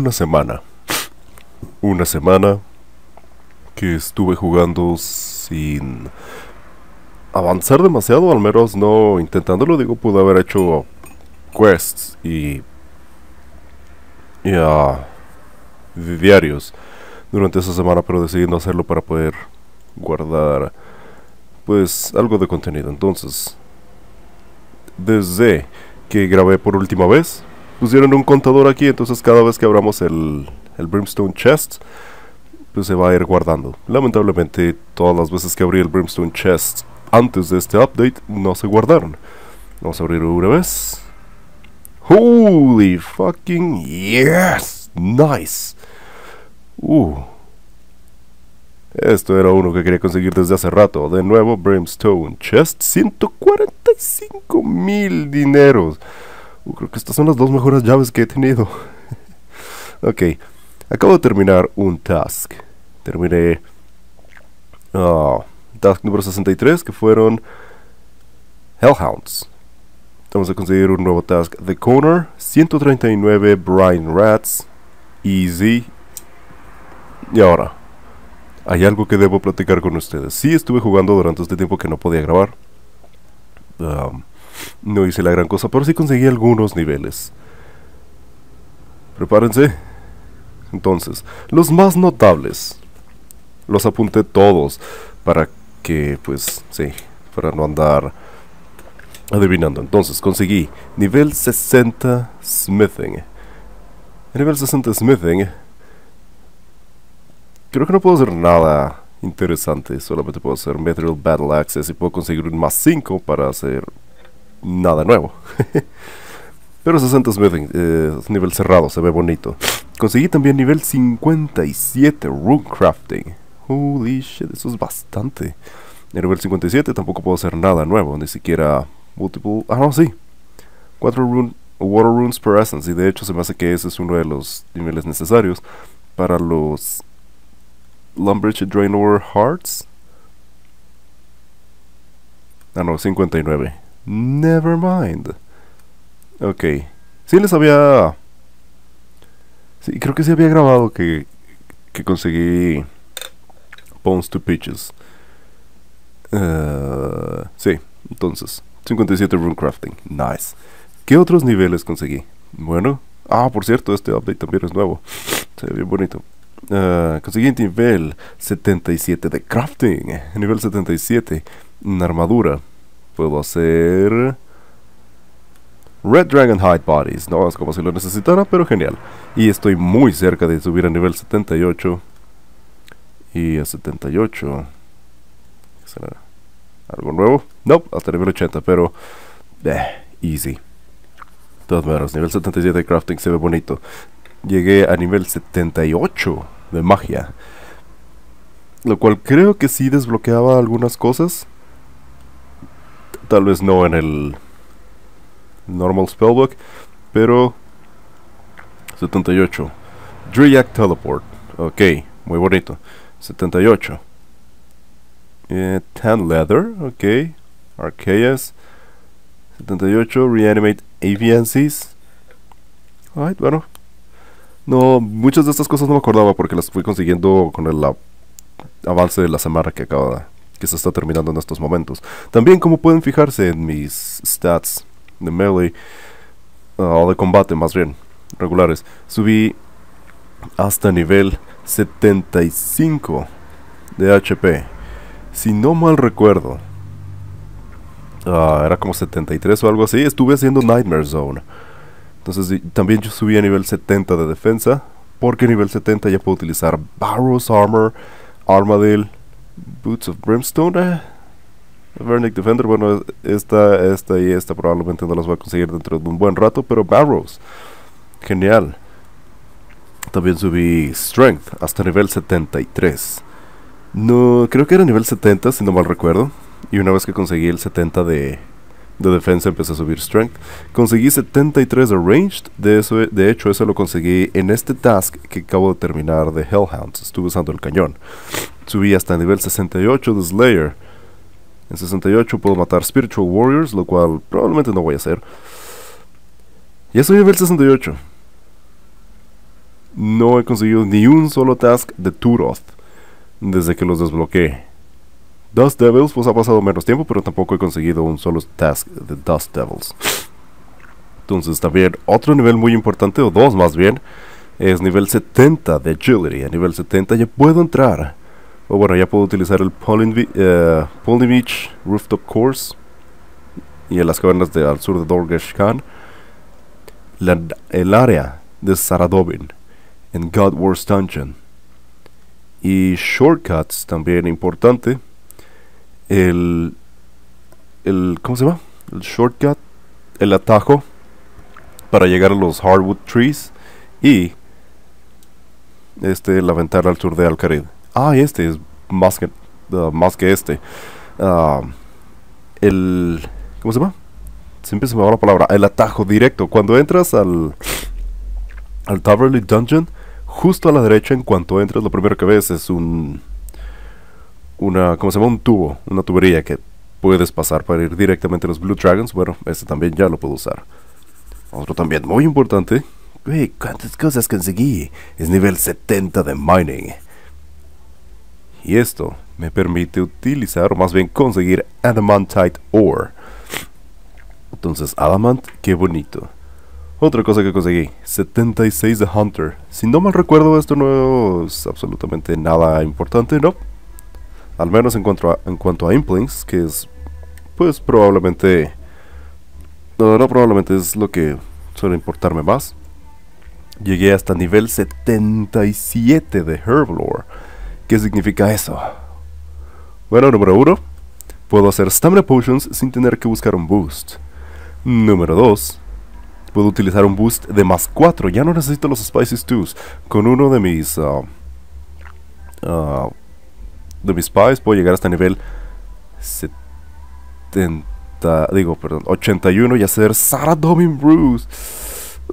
una semana. Una semana que estuve jugando sin avanzar demasiado, al menos no intentándolo. Digo, pude haber hecho quests y, y ah, diarios durante esa semana, pero decidí no hacerlo para poder guardar pues algo de contenido. Entonces, desde que grabé por última vez, pusieron un contador aquí, entonces cada vez que abramos el, Brimstone Chest, pues se va a ir guardando. Lamentablemente, todas las veces que abrí el Brimstone Chest antes de este update, no se guardaron. Vamos a abrir una vez. Holy fucking yes! Nice! Uh. Esto era uno que quería conseguir desde hace rato. De nuevo, Brimstone Chest, 145 mil dineros. Uh, creo que estas son las dos mejores llaves que he tenido. ok, acabo de terminar un task. Terminé... Ah, task número 63, que fueron Hellhounds. Vamos a conseguir un nuevo task, The Corner, 139 Brian Rats, Easy. Y ahora, hay algo que debo platicar con ustedes. Sí, estuve jugando durante este tiempo que no podía grabar. Um, no hice la gran cosa, pero sí conseguí algunos niveles. Prepárense. Entonces, los más notables. Los apunté todos para que, pues, sí, para no andar adivinando. Entonces, conseguí nivel 60 smithing. nivel 60 smithing. Creo que no puedo hacer nada interesante. Solamente puedo hacer Material Battle Access y puedo conseguir un más 5 para hacer nada nuevo. Pero 60 smithing, eh, nivel cerrado, se ve bonito. Conseguí también nivel 57 Runecrafting Crafting. Holy shit, eso es bastante. En nivel 57 tampoco puedo hacer nada nuevo, ni siquiera multiple... Ah, no, sí. 4 rune, Water Runes per Essence, y de hecho se me hace que ese es uno de los niveles necesarios para los Lumbridge Draenor Hearts. Ah, no, 59. Never mind. Ok. si les había... Sí, creo que sí había grabado que, conseguí Bones to Pitches. Eh, sí, entonces. 57 Room Crafting. Nice. ¿Qué otros niveles conseguí? Bueno. Ah, por cierto, este update también es nuevo. Se ve bien bonito. Conseguí eh, conseguí nivel 77 de crafting. Nivel 77. en armadura puedo hacer... Red Dragon Hide Bodies, no es como si lo necesitara, pero genial. Y estoy muy cerca de subir a nivel 78. Y a 78... algo nuevo? No, nope, hasta nivel 80, pero... Eh, easy. Todos menos, nivel 77 de crafting se ve bonito. Llegué a nivel 78 de magia. Lo cual creo que sí desbloqueaba algunas cosas tal vez no en el normal spellbook, pero 78. Driak Teleport, ok, muy bonito. 78. Eh, Tan Leather, ok. Arceus. 78. Reanimate Aviancies. bueno. No, muchas de estas cosas no me acordaba porque las fui consiguiendo con el avance de la semana que acaba que se está terminando en estos momentos. También como pueden fijarse en mis stats de melee, ah, o de combate más bien, regulares, subí hasta nivel 75 de HP. Si no mal recuerdo, ah, era como 73 o algo así, estuve haciendo Nightmare Zone. Entonces también yo subí a nivel 70 de defensa, porque a nivel 70 ya puedo utilizar Barrows Armor, Armadil. Boots of Brimstone. Eh. Vernick Defender, bueno, esta, esta y esta probablemente no las va a conseguir dentro de un buen rato, pero Barrows, genial. También subí Strength hasta nivel 73. No, creo que era nivel 70, si no mal recuerdo. Y una vez que conseguí el 70 de, de defensa empecé a subir strength. Conseguí 73 de ranged, de, eso, de hecho eso lo conseguí en este task que acabo de terminar de Hellhounds, estuve usando el cañón subí hasta nivel 68 de Slayer. En 68 puedo matar Spiritual Warriors, lo cual probablemente no voy a hacer. Ya en nivel 68. No he conseguido ni un solo task de Turoth desde que los desbloqueé. Dust Devils, pues ha pasado menos tiempo, pero tampoco he conseguido un solo task de Dust Devils. Entonces también otro nivel muy importante, o dos más bien, es nivel 70 de Agility. A nivel 70 ya puedo entrar bueno ya puedo utilizar el Polnivich eh, Beach Rooftop Course y en las cavernas al sur de Dorgesh Khan el área de Saradovin en God Wars Dungeon y Shortcuts también importante el ¿cómo se llama? el shortcut el atajo para llegar a los Hardwood Trees y este la ventana al sur de Alcarid ah, este es más que, ah, más que este. Ah, el, ¿cómo se llama? Siempre se me va la palabra, el atajo directo. Cuando entras al, al Taverly Dungeon, justo a la derecha, en cuanto entras, lo primero que ves es un, una, ¿cómo se llama? Un tubo, una tubería que puedes pasar para ir directamente a los Blue Dragons. Bueno, este también ya lo puedo usar. Otro también muy importante. ¿cuántas cosas conseguí? Es nivel 70 de mining y esto me permite utilizar, o más bien conseguir Adamantite Ore. Entonces, Adamant, qué bonito. Otra cosa que conseguí, 76 de Hunter. Si no mal recuerdo, esto no es absolutamente nada importante, ¿no? Al menos en cuanto a, en cuanto a Implings, que es, pues probablemente... No, no, probablemente es lo que suele importarme más. Llegué hasta nivel 77 de Herblore. ¿Qué significa eso? Bueno, número uno Puedo hacer Stamina Potions sin tener que buscar un boost. Número dos Puedo utilizar un boost de más 4. Ya no necesito los spices 2 Con uno de mis... Ah, ah, de mis Spice puedo llegar hasta nivel Digo, perdón, 81 y hacer Sarah Domin Bruce.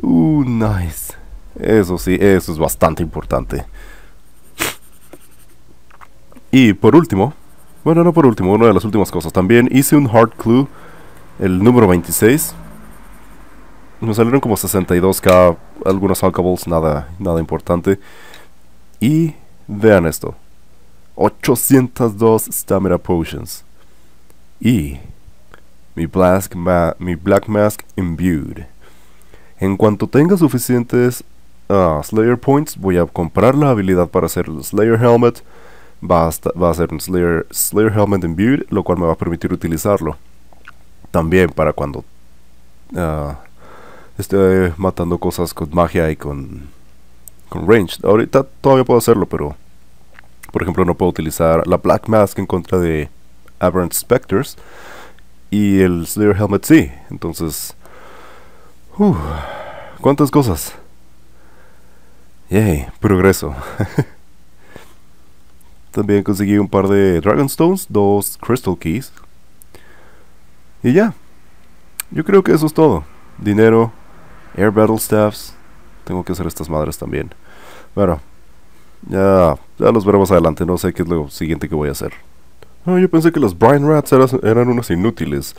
Uh, nice. Eso sí, eso es bastante importante. Y por último, bueno, no por último, una de las últimas cosas. También hice un hard clue, el número 26. nos salieron como 62k, algunos alcohols nada, nada importante. Y vean esto. 802 Stamina Potions. Y mi Black, ma mi black Mask Imbued. En cuanto tenga suficientes ah, Slayer Points, voy a comprar la habilidad para hacer el Slayer Helmet va a, ser un Slayer, Helmet Imbued, lo cual me va a permitir utilizarlo. También para cuando uh, esté matando cosas con magia y con, con range. Ahorita todavía puedo hacerlo, pero por ejemplo no puedo utilizar la Black Mask en contra de Aberrant Spectres y el Slayer Helmet sí. Entonces, uh, ¿cuántas cosas? Yay, progreso. También conseguí un par de Dragonstones, dos Crystal Keys. Y ya. Yo creo que eso es todo. Dinero, Air Battle Staffs. Tengo que hacer estas madres también. Bueno, ya, ya los veremos adelante. No sé qué es lo siguiente que voy a hacer. Ah, yo pensé que los Brine Rats eran unos inútiles.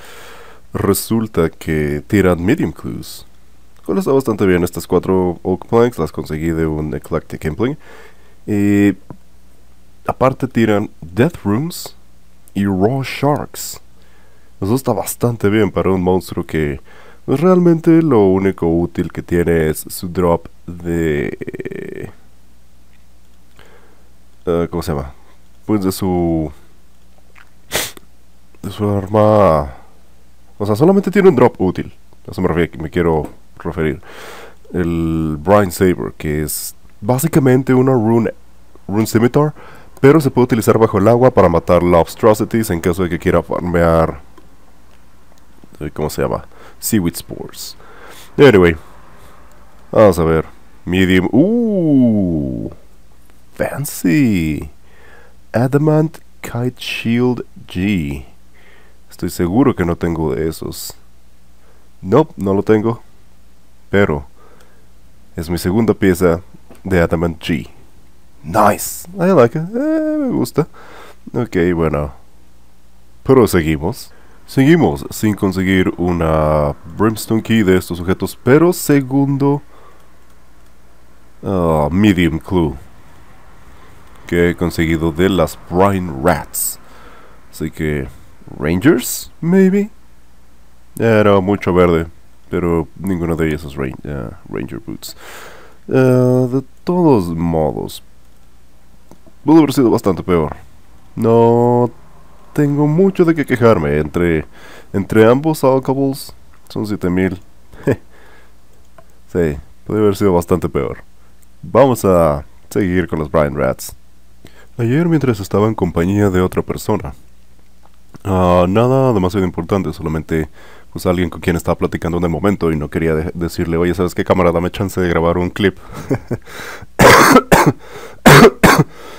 Resulta que tiran medium clues. con está bastante bien. Estas cuatro Oak Planks las conseguí de un Eclectic Impling. Y Aparte tiran Death Rooms y Raw Sharks. Eso está bastante bien para un monstruo que pues, realmente lo único útil que tiene es su drop de... Eh, ¿Cómo se llama? Pues de su... De su arma... O sea, solamente tiene un drop útil. A eso me, refiero, me quiero referir. El Brine Saber, que es básicamente una rune, rune scimitar pero se puede utilizar bajo el agua para matar lobstrosities en caso de que quiera farmear... Eh, ¿Cómo se llama? Seaweed Spores. Anyway. Vamos a ver. Medium. ¡Uh! Fancy. Adamant Kite Shield G. Estoy seguro que no tengo de esos. No, no lo tengo. Pero es mi segunda pieza de Adamant G. Nice. Ah, I like it. Eh, me gusta. Ok, bueno. Proseguimos. Seguimos sin conseguir una Brimstone Key de estos sujetos, pero segundo... Ah, medium Clue. Que he conseguido de las Brine Rats. Así que... Rangers, maybe? Era mucho verde, pero ninguno de ellos es ah, Ranger Boots. de todos modos, pudo haber sido bastante peor. No tengo mucho de qué quejarme. Entre, entre ambos alcohols son 7000. sí, pudo haber sido bastante peor. Vamos a seguir con los Brian Rats. Ayer mientras estaba en compañía de otra persona. Ah, nada demasiado importante, solamente pues alguien con quien estaba platicando en el momento y no quería decirle, oye, ¿sabes qué camarada Dame chance de grabar un clip.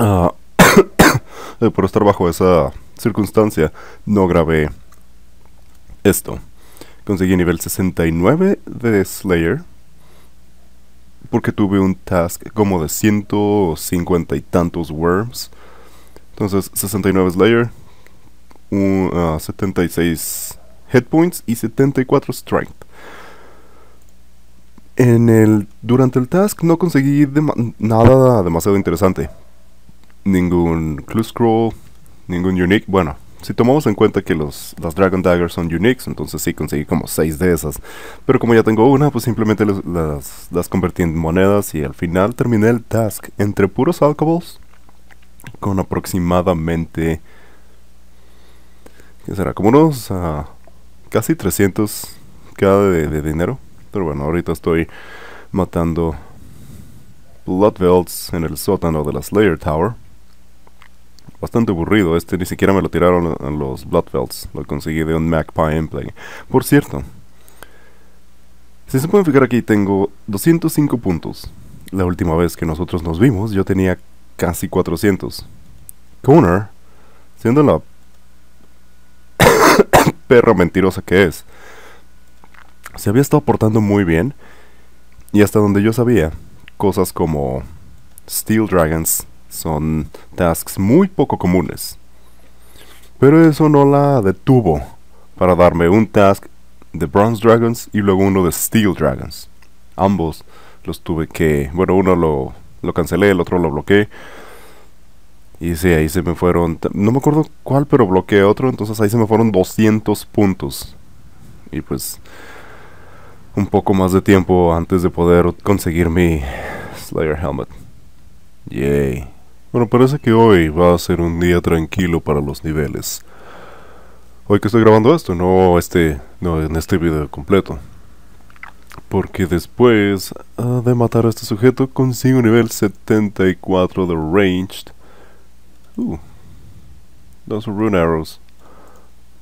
Ah, eh, por estar bajo esa circunstancia, no grabé esto. Conseguí nivel 69 de Slayer. Porque tuve un task como de 150 y tantos worms. Entonces, 69 Slayer, 76 Headpoints ah, y 74 strength. En el, durante el task no conseguí nada demasiado interesante, ningún clue scroll, ningún unique. Bueno, si tomamos en cuenta que los, las Dragon Daggers son uniques, entonces sí conseguí como 6 de esas. Pero como ya tengo una, pues simplemente las, las, convertí en monedas y al final terminé el task entre puros alcohols con aproximadamente... ¿Qué será? Como unos ah, casi 300 cada de, de, dinero. Pero bueno, ahorita estoy matando Blood Belts en el sótano de la Slayer Tower. Bastante aburrido, este ni siquiera me lo tiraron a los Bloodfelds, lo conseguí de un Magpie en Play. Por cierto, si se pueden fijar aquí tengo 205 puntos. La última vez que nosotros nos vimos yo tenía casi 400. Connor, siendo la perra mentirosa que es, se había estado portando muy bien y hasta donde yo sabía, cosas como Steel Dragons son tasks muy poco comunes. Pero eso no la detuvo para darme un task de Bronze Dragons y luego uno de Steel Dragons. Ambos los tuve que... Bueno, uno lo, lo cancelé, el otro lo bloqueé. Y sí, ahí se me fueron... No me acuerdo cuál, pero bloqueé otro. Entonces ahí se me fueron 200 puntos. Y pues... Un poco más de tiempo antes de poder conseguir mi Slayer Helmet. Yay. Bueno, parece que hoy va a ser un día tranquilo para los niveles. Hoy que estoy grabando esto, no este, no en este video completo. Porque después ah, de matar a este sujeto consigo nivel 74 de ranged. Uh, dos rune arrows.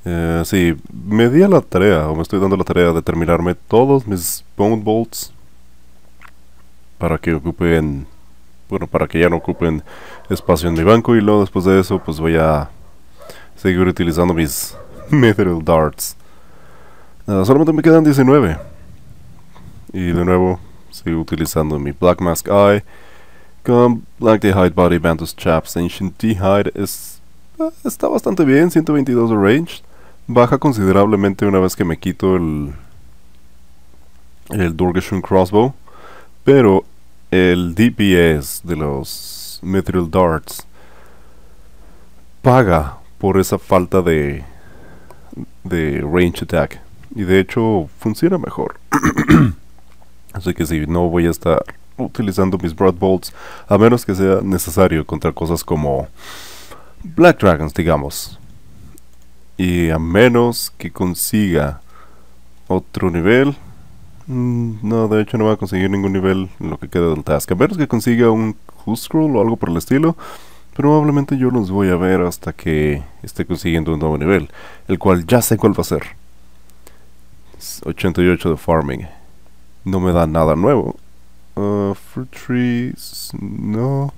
Eh sí, me di a la tarea, o me estoy dando la tarea de terminarme todos mis bone bolts para que ocupen bueno, para que ya no ocupen espacio en mi banco y luego después de eso pues voy a seguir utilizando mis Mithril Darts. nada ah, solamente me quedan 19. Y de nuevo sigo utilizando mi Black Mask Eye con Black Hide Body bandos Chaps Ancient Dehyde es, eh, está bastante bien, 122 de range. Baja considerablemente una vez que me quito el, el Durgeshun Crossbow. Pero el DPS de los Mithril Darts paga por esa falta de, de range attack. Y de hecho funciona mejor. Así que si no voy a estar utilizando mis Broad Bolts a menos que sea necesario contra cosas como Black Dragons, digamos. Y a menos que consiga otro nivel, Mm, no, de hecho no va a conseguir ningún nivel en lo que queda del task. A menos que consiga un Scroll o algo por el estilo. Probablemente yo los voy a ver hasta que esté consiguiendo un nuevo nivel. El cual ya sé cuál va a ser. 88 de farming. No me da nada nuevo. Uh, fruit trees... No.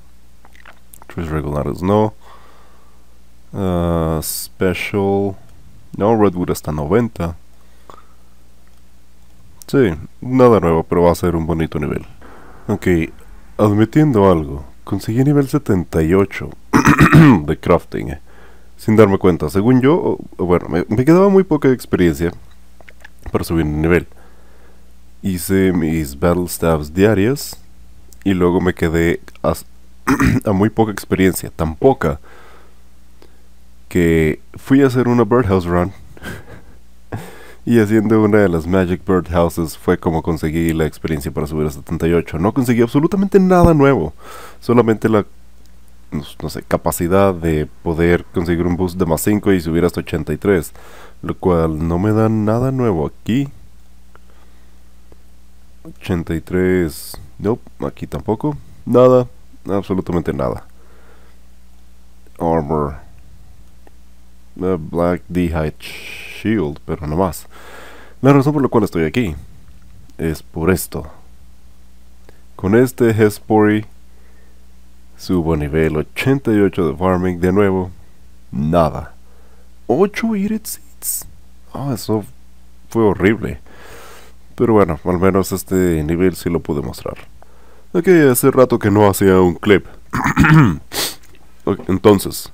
Trees regulares, no. Uh, special... No, Redwood hasta 90. Sí, nada nuevo, pero va a ser un bonito nivel. Ok, admitiendo algo, conseguí nivel 78 de crafting. Eh, sin darme cuenta, según yo, bueno, me, quedaba muy poca experiencia para subir de nivel. Hice mis battle staffs diarias y luego me quedé a muy poca experiencia, tan poca que fui a hacer una birdhouse run y haciendo una de las Magic Bird Houses fue como conseguí la experiencia para subir a 78. No conseguí absolutamente nada nuevo. Solamente la pues, no sé, capacidad de poder conseguir un boost de más 5 y subir hasta 83. Lo cual no me da nada nuevo aquí. 83. No, nope, aquí tampoco. Nada. Absolutamente nada. Armor. Eh, Black Dehyde Shield, pero no más. La razón por la cual estoy aquí es por esto. Con este Hespori subo a nivel 88 de farming de nuevo. Nada. 8 Irid Seeds. Oh, eso fue horrible. Pero bueno, al menos este nivel sí lo pude mostrar. Ok, hace rato que no hacía un clip. entonces,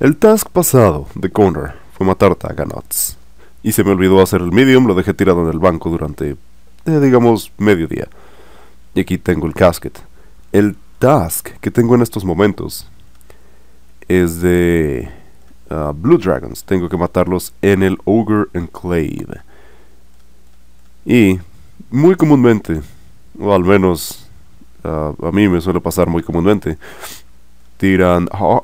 el task pasado de Connor fue matar Taganots. Y se me olvidó hacer el medium, lo dejé tirado en el banco durante, eh, digamos, mediodía. Y aquí tengo el casket. El task que tengo en estos momentos es de ah, Blue Dragons. Tengo que matarlos en el Ogre Enclave. Y muy comúnmente, o al menos ah, a mí me suele pasar muy comúnmente, tiran... Ah,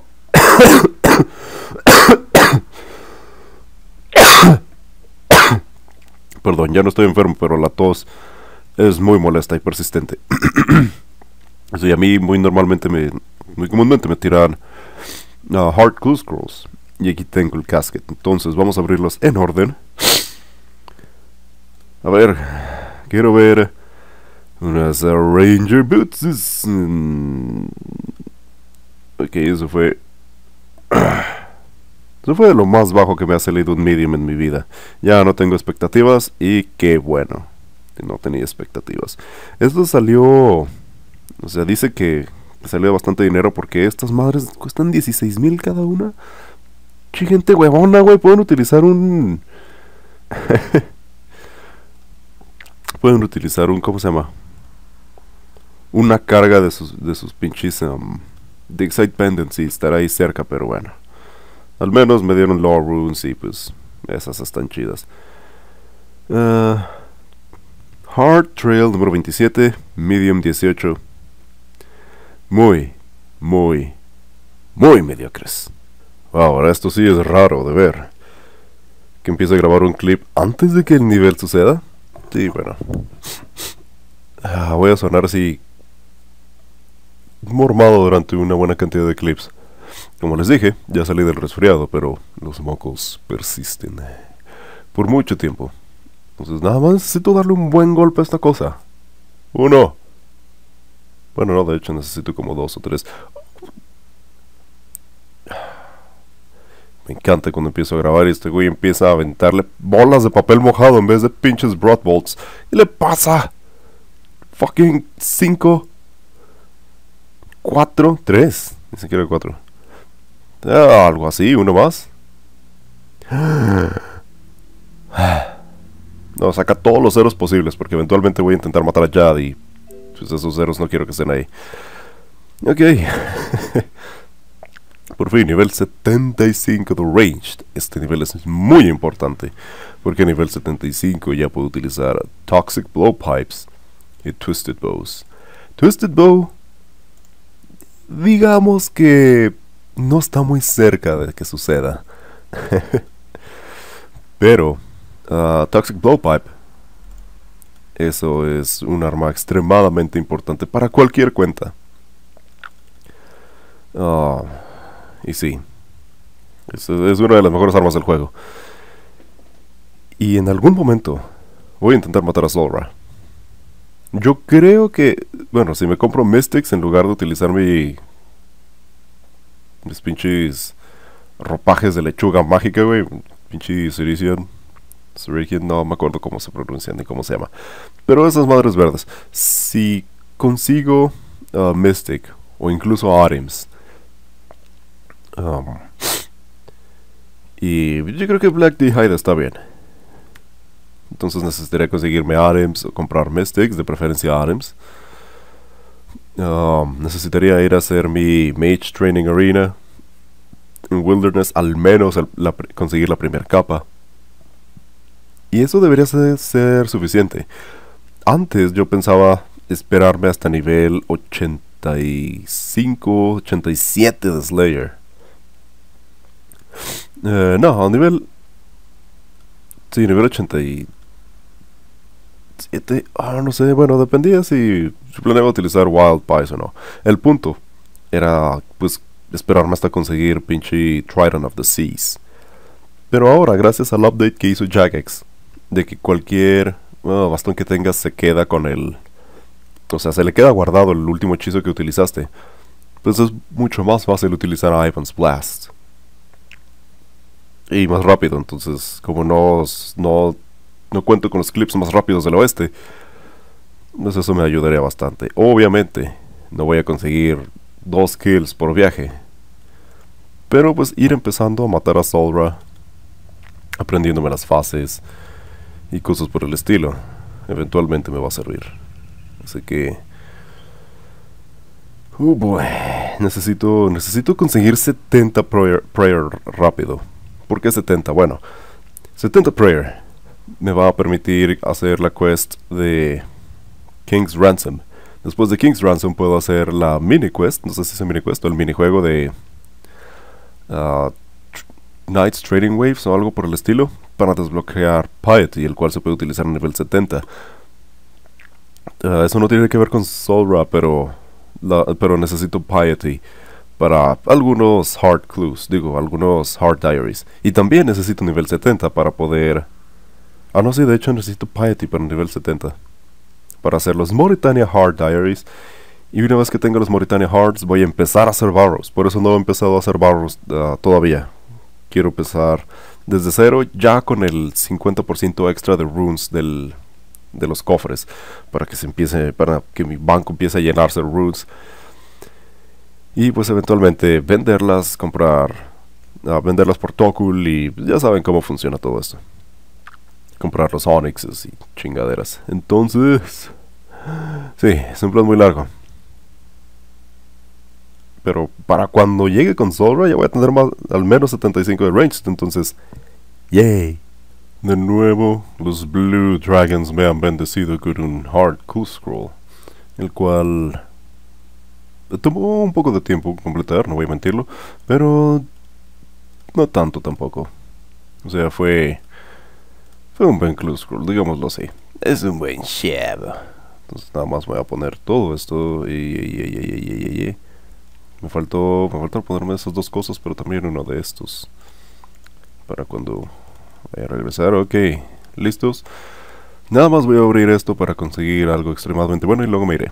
Perdón, ya no estoy enfermo, pero la tos es muy molesta y persistente. y a mí muy normalmente me, muy comúnmente me tiran ah, hard close scrolls. Y aquí tengo el casket. Entonces vamos a abrirlos en orden. A ver, quiero ver unas Ranger Boots. Mm. Ok, eso fue. Eso pues fue de lo más bajo que me ha salido un medium en mi vida. Ya no tengo expectativas y qué bueno. No tenía expectativas. Esto salió... O sea, dice que salió bastante dinero porque estas madres cuestan 16 mil cada una. Chi, gente huevona, güey. Pueden utilizar un... Pueden utilizar un... ¿Cómo se llama? Una carga de sus, de sus pinches... Um, de Excite Pendency estará ahí cerca, pero bueno. Al menos me dieron Law Runes y pues esas están chidas. Ah, hard Trail número 27, Medium 18. Muy, muy, muy mediocres. Ahora esto sí es raro de ver. Que empiece a grabar un clip antes de que el nivel suceda. Sí, bueno. Ah, voy a sonar así mormado durante una buena cantidad de clips. Como les dije, ya salí del resfriado, pero los mocos persisten. Por mucho tiempo. Entonces nada más necesito darle un buen golpe a esta cosa. Uno. Bueno, no, de hecho necesito como dos o tres. Me encanta cuando empiezo a grabar y este güey empieza a aventarle bolas de papel mojado en vez de pinches broadbolts. y le pasa? Fucking cinco. Cuatro. Tres. Ni siquiera cuatro. Este, algo así, uno más. No, saca todos los ceros posibles, porque eventualmente voy a intentar matar a Jad y... Pues esos ceros no quiero que estén ahí. Ok. Por fin, nivel 75 de Ranged. Este nivel es muy importante, porque a nivel 75 ya puedo utilizar Toxic Blowpipes y Twisted Bows. Twisted Bow... Digamos que no está muy cerca de que suceda. Pero, ah, Toxic Blowpipe, eso es un arma extremadamente importante para cualquier cuenta. Ah, y sí, es, es una de las mejores armas del juego. Y en algún momento voy a intentar matar a Solra. Yo creo que, bueno, si me compro Mystics en lugar de utilizar mi mis pinches ropajes de lechuga mágica, güey. Pinche Sirician. Sirician, no me acuerdo cómo se pronuncian ni cómo se llama. Pero esas madres verdes. Si consigo um, Mystic o incluso Arims. Um, y yo creo que Black Hide está bien. Entonces necesitaría conseguirme Arims o comprar Mystics, de preferencia Arims. Um, necesitaría ir a hacer mi Mage Training Arena en Wilderness, al menos conseguir la primera capa. Y eso debería ser, suficiente. Antes yo pensaba esperarme hasta nivel 85, 87 de Slayer. Eh, no, a nivel... Sí, nivel 80 ah, no sé, bueno, dependía si, planeaba utilizar Wild Pies o no. El punto era, pues, esperarme hasta conseguir pinche Triton of the Seas. Pero ahora, gracias al update que hizo Jagex, de que cualquier bastón que tengas se queda con el... O sea, se le queda guardado el último hechizo que utilizaste. Pues es mucho más fácil utilizar a Ivan's Blast. Y más rápido, entonces, como no, no no cuento con los clips más rápidos del oeste. Entonces pues eso me ayudaría bastante. Obviamente, no voy a conseguir dos kills por viaje. Pero pues ir empezando a matar a Solra, aprendiéndome las fases y cosas por el estilo, eventualmente me va a servir. Así que... Oh uh, boy. Necesito, necesito conseguir 70 prayer, prayer rápido. ¿Por qué 70? Bueno, 70 prayer me va a permitir hacer la quest de King's Ransom. Después de King's Ransom puedo hacer la mini quest, no sé si es mini quest o el minijuego de uh, Knights Trading Waves o algo por el estilo, para desbloquear Piety, el cual se puede utilizar en nivel 70. Ah, eso no tiene que ver con Solra, pero, pero necesito Piety para algunos Hard Clues, digo, algunos Hard Diaries. Y también necesito nivel 70 para poder Ah, no sí de hecho, necesito Piety para un nivel 70. Para hacer los Mauritania Hard Diaries. Y una vez que tenga los Mauritania Hearts, voy a empezar a hacer Barrows. Por eso no he empezado a hacer Barrows ah, todavía. Quiero empezar desde cero, ya con el 50% extra de runes de los cofres. Para que se empiece, para que mi banco empiece a llenarse de runes. Y pues eventualmente venderlas, comprar, ah, venderlas por Tokul y ya saben cómo funciona todo esto comprar los Onyxes y chingaderas. Entonces, sí, es un plan muy largo. Pero para cuando llegue con Solra ya voy a tener más, al menos 75 de range. Entonces, yay. De nuevo, los Blue Dragons me han bendecido con un Hard Cool Scroll. El cual tomó un poco de tiempo completar, no voy a mentirlo, pero no tanto tampoco. O sea, fue fue un buen close digámoslo así. Es un buen shadow. Entonces nada más voy a poner todo esto. Y, y, y, me faltó. Me faltó ponerme esas dos cosas, pero también uno de estos. Para cuando vaya a regresar. Ok. ¿Listos? Nada más voy a abrir esto para conseguir algo extremadamente bueno y luego me iré.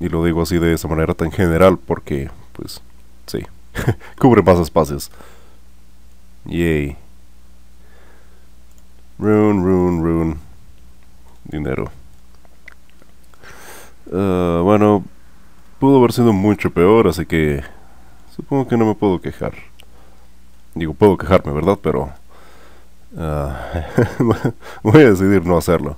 Y lo digo así de esa manera tan general porque, pues, sí. Cubre más espacios. Yay. Rune, rune, rune. Dinero. Eh, bueno, pudo haber sido mucho peor, así que supongo que no me puedo quejar. Digo, puedo quejarme, ¿verdad? Pero... Eh, voy a decidir no hacerlo.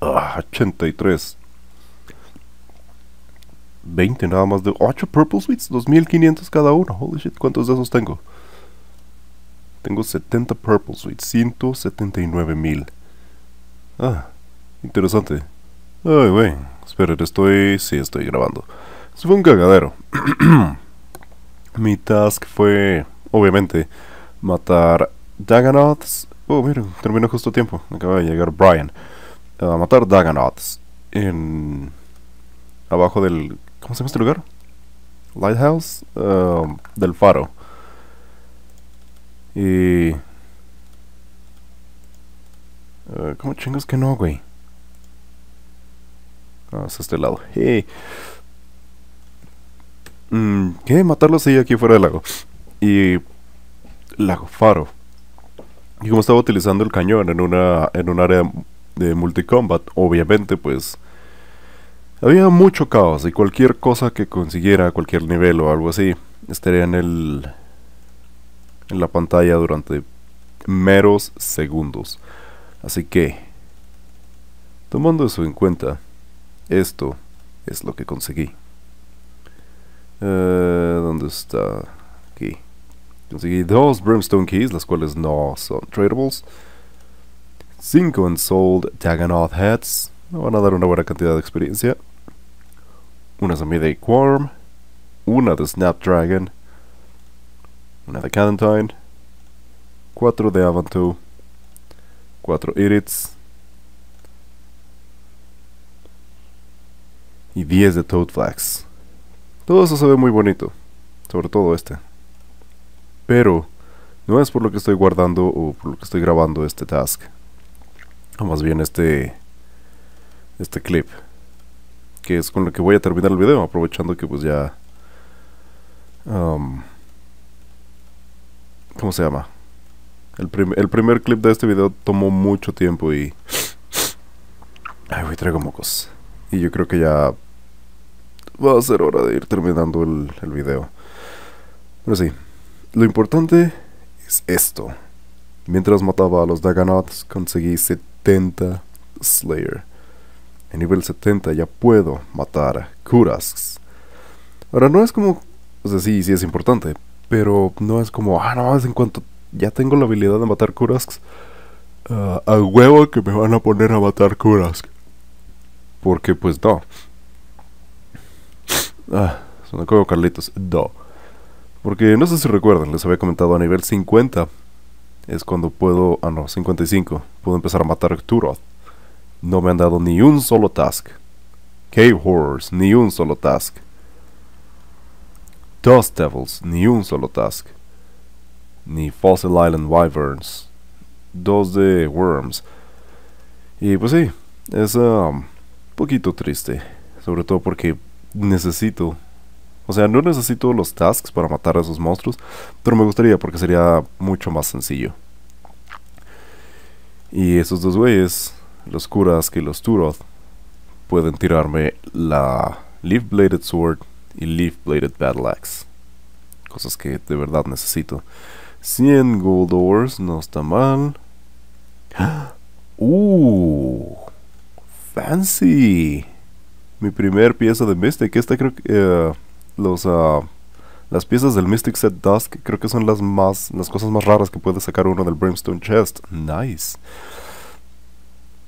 83. Ah, 20 nada más de 8 Purple Sweets, 2500 cada uno. Holy shit, ¿cuántos de esos tengo? Tengo 70 Purple Sweets, 179 mil. Ah, interesante. Ay, güey, espera estoy. Sí, estoy grabando. Eso fue un cagadero. Mi task fue, obviamente, matar Dagonauts, Oh, miren, terminó justo a tiempo. Acaba de llegar Brian. A matar Dagonauts en abajo del ¿Cómo se llama este lugar? Lighthouse um, del faro. Y... Eh, ¿Cómo chingas que no, güey? Ah, es este lado. Hey. Mm, ¿Qué? Matarlos ahí aquí fuera del lago. Y... Lago Faro. Y como estaba utilizando el cañón en una en un área de multicombat, obviamente pues había mucho caos y cualquier cosa que consiguiera, cualquier nivel o algo así, estaría en el en la pantalla durante meros segundos. Así que, tomando eso en cuenta, esto es lo que conseguí. Eh, ¿Dónde está? Aquí. Conseguí dos Brimstone Keys, las cuales no son tradables. Cinco Unsold Taganoth Heads me van a dar una buena cantidad de experiencia. Una de Quarm. una de Snapdragon, una de Cadentine, Cuatro de Avantu, Cuatro Irits. y 10 de Toadflax. Todo eso se ve muy bonito, sobre todo este. Pero no es por lo que estoy guardando o por lo que estoy grabando este task. O más bien este este clip. Que es con lo que voy a terminar el video, aprovechando que pues ya... Um, ¿Cómo se llama? El, el primer clip de este video tomó mucho tiempo y... Ay, voy traigo mocos. Y yo creo que ya va a ser hora de ir terminando el, el video. Pero sí, lo importante es esto. Mientras mataba a los Daganoths conseguí 70 Slayer. En nivel 70 ya puedo matar Kurasks. Ahora, no es como... O sea, sí, sí es importante. Pero no es como... Ah, no, es en cuanto ya tengo la habilidad de matar Kurasks. Ah, a huevo que me van a poner a matar Kurasks Porque pues no. Ah, son como Carlitos. No. Porque no sé si recuerdan, les había comentado a nivel 50 es cuando puedo, ah no, 55, puedo empezar a matar Turoth. No me han dado ni un solo task. Cave Horrors, ni un solo task. Dust Devils, ni un solo task. Ni Fossil Island Wyverns. Dos de Worms. Y pues sí, es un um, poquito triste. Sobre todo porque necesito. O sea, no necesito los tasks para matar a esos monstruos, pero me gustaría porque sería mucho más sencillo. Y esos dos güeyes los curas que los Turoth pueden tirarme la Leaf Bladed Sword y Leaf Bladed Battle Axe. Cosas que de verdad necesito. 100 gold ores, no está mal. ¡Uh! ¡Fancy! Mi primer pieza de Mystic. Esta creo que... Eh, los... Ah, las piezas del Mystic Set Dusk creo que son las más las cosas más raras que puede sacar uno del Brimstone Chest. Nice.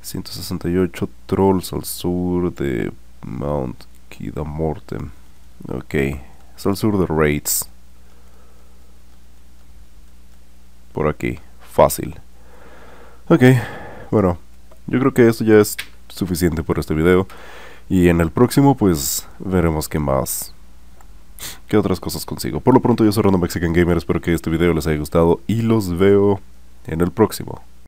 168 trolls al sur de Mount Kidamortem. Ok, es al sur de Raids. Por aquí, fácil. Ok, bueno, yo creo que esto ya es suficiente por este video. Y en el próximo, pues, veremos qué más qué otras cosas consigo. Por lo pronto yo soy Random Mexican Gamer, espero que este video les haya gustado y los veo en el próximo.